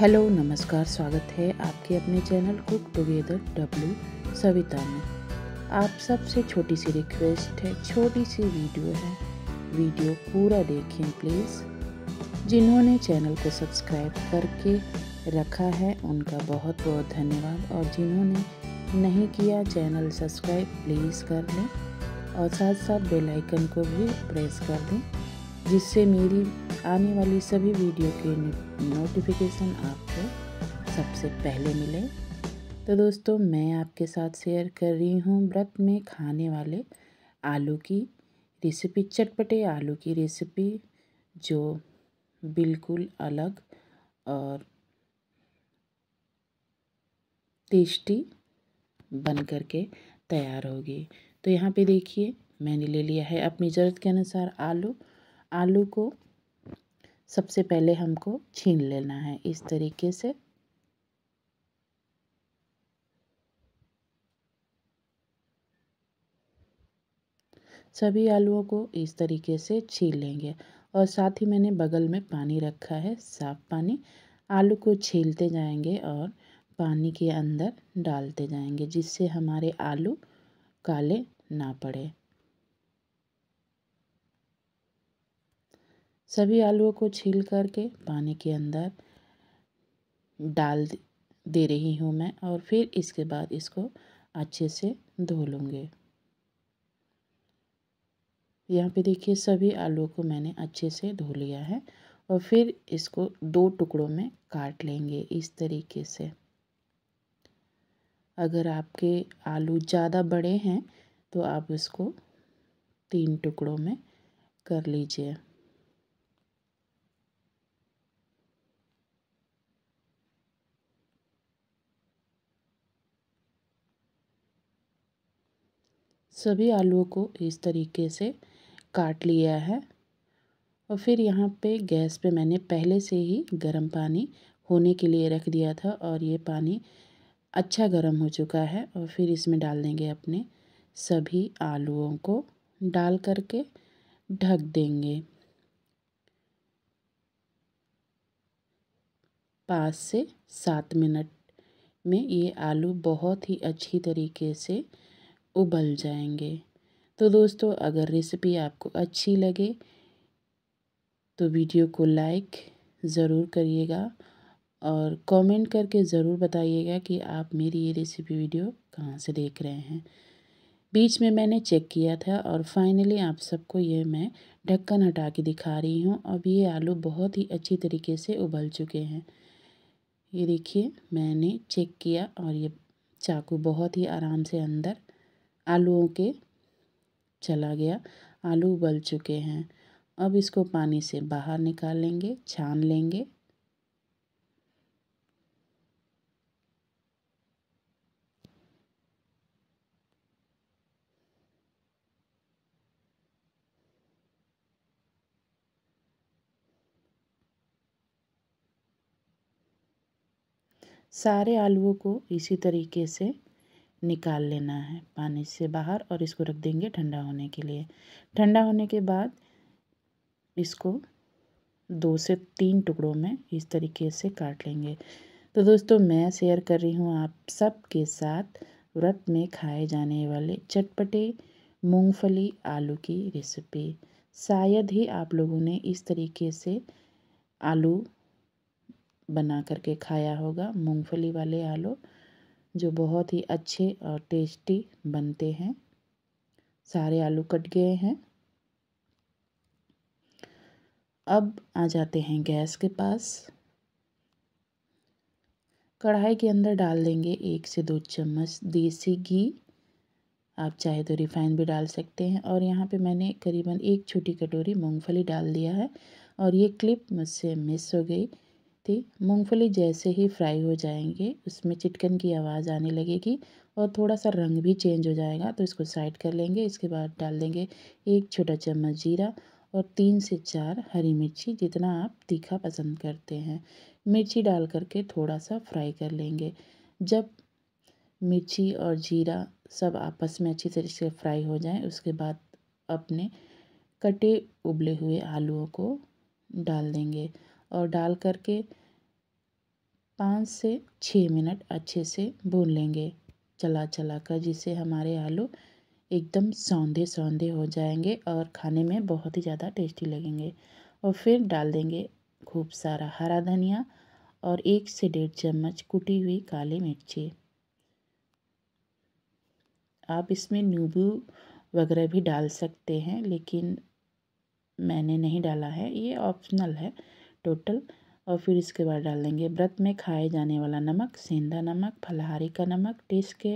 hello नमस्कार स्वागत है आपके अपने channel cook together W Savita में आप सबसे छोटी सी रिक्वेस्ट है छोटी सी वीडियो है वीडियो पूरा देखें प्लीज़ जिन्होंने चैनल को सब्सक्राइब करके रखा है उनका बहुत बहुत धन्यवाद और जिन्होंने नहीं किया चैनल सब्सक्राइब प्लीज़ कर लें और साथ साथ बेल आइकन को भी प्रेस कर दें जिससे मेरी आने वाली सभी वीडियो के नोटिफिकेशन आपको सबसे पहले मिले तो दोस्तों मैं आपके साथ शेयर कर रही हूँ व्रत में खाने वाले आलू की रेसिपी चटपटे आलू की रेसिपी जो बिल्कुल अलग और टेस्टी बन कर के तैयार होगी तो यहाँ पे देखिए मैंने ले लिया है अपनी ज़रूरत के अनुसार आलू आलू को सबसे पहले हमको छीन लेना है इस तरीके से सभी आलुओं को इस तरीके से छील लेंगे और साथ ही मैंने बगल में पानी रखा है साफ पानी आलू को छीलते जाएंगे और पानी के अंदर डालते जाएंगे जिससे हमारे आलू काले ना पड़े सभी आलुओं को छील करके पानी के अंदर डाल दे रही हूँ मैं और फिर इसके बाद इसको अच्छे से धो लूँगी यहाँ पे देखिए सभी आलू को मैंने अच्छे से धो लिया है और फिर इसको दो टुकड़ों में काट लेंगे इस तरीके से अगर आपके आलू ज़्यादा बड़े हैं तो आप इसको तीन टुकड़ों में कर लीजिए सभी आलुओं को इस तरीके से काट लिया है और फिर यहाँ पे गैस पे मैंने पहले से ही गर्म पानी होने के लिए रख दिया था और ये पानी अच्छा गर्म हो चुका है और फिर इसमें डाल देंगे अपने सभी आलुओं को डाल करके ढक देंगे पाँच से सात मिनट में ये आलू बहुत ही अच्छी तरीके से उबल जाएंगे तो दोस्तों अगर रेसिपी आपको अच्छी लगे तो वीडियो को लाइक ज़रूर करिएगा और कमेंट करके ज़रूर बताइएगा कि आप मेरी ये रेसिपी वीडियो कहाँ से देख रहे हैं बीच में मैंने चेक किया था और फाइनली आप सबको ये मैं ढक्कन हटा के दिखा रही हूँ अब ये आलू बहुत ही अच्छी तरीके से उबल चुके हैं ये देखिए मैंने चेक किया और ये चाकू बहुत ही आराम से अंदर आलूओं के चला गया आलू उबल चुके हैं अब इसको पानी से बाहर निकाल लेंगे छान लेंगे सारे आलुओं को इसी तरीके से निकाल लेना है पानी से बाहर और इसको रख देंगे ठंडा होने के लिए ठंडा होने के बाद इसको दो से तीन टुकड़ों में इस तरीके से काट लेंगे तो दोस्तों मैं शेयर कर रही हूँ आप सब के साथ व्रत में खाए जाने वाले चटपटे मूंगफली आलू की रेसिपी शायद ही आप लोगों ने इस तरीके से आलू बना करके खाया होगा मूंगफली वाले आलू जो बहुत ही अच्छे और टेस्टी बनते हैं सारे आलू कट गए हैं अब आ जाते हैं गैस के पास कढ़ाई के अंदर डाल देंगे एक से दो चम्मच देसी घी आप चाहे तो रिफाइन भी डाल सकते हैं और यहाँ पे मैंने करीबन एक छोटी कटोरी मूंगफली डाल दिया है और ये क्लिप मुझसे मिस हो गई थी मूंगफली जैसे ही फ्राई हो जाएंगे उसमें चिटकन की आवाज़ आने लगेगी और थोड़ा सा रंग भी चेंज हो जाएगा तो इसको साइड कर लेंगे इसके बाद डाल देंगे एक छोटा चम्मच जीरा और तीन से चार हरी मिर्ची जितना आप तीखा पसंद करते हैं मिर्ची डाल करके थोड़ा सा फ्राई कर लेंगे जब मिर्ची और जीरा सब आपस में अच्छी तरीके से फ्राई हो जाए उसके बाद अपने कटे उबले हुए आलूओं को डाल देंगे और डाल करके पाँच से छः मिनट अच्छे से भून लेंगे चला चला कर जिससे हमारे आलू एकदम सौंधे सौंधे हो जाएंगे और खाने में बहुत ही ज़्यादा टेस्टी लगेंगे और फिर डाल देंगे खूब सारा हरा धनिया और एक से डेढ़ चम्मच कुटी हुई काली मिर्ची आप इसमें नींबू वगैरह भी डाल सकते हैं लेकिन मैंने नहीं डाला है ये ऑप्शनल है टोटल और फिर इसके बाद डाल देंगे व्रत में खाए जाने वाला नमक सेंधा नमक फलाहारी का नमक टेस्ट के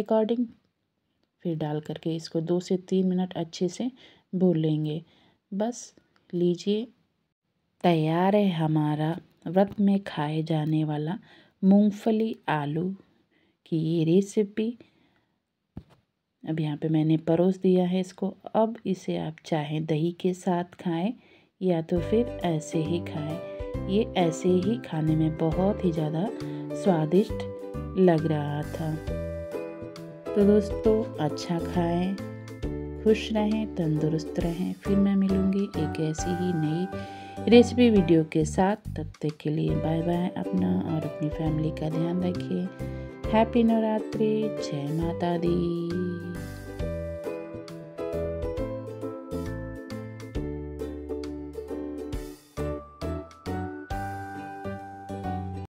अकॉर्डिंग फिर डाल करके इसको दो से तीन मिनट अच्छे से भून लेंगे बस लीजिए तैयार है हमारा व्रत में खाए जाने वाला मूंगफली आलू की ये रेसिपी अब यहाँ पे मैंने परोस दिया है इसको अब इसे आप चाहें दही के साथ खाएं या तो फिर ऐसे ही खाएं ये ऐसे ही खाने में बहुत ही ज़्यादा स्वादिष्ट लग रहा था तो दोस्तों अच्छा खाएं खुश रहें तंदुरुस्त रहें फिर मैं मिलूँगी एक ऐसी ही नई रेसिपी वीडियो के साथ तब तक के लिए बाय बाय अपना और अपनी फैमिली का ध्यान रखिए हैप्पी नवरात्रि जय माता दी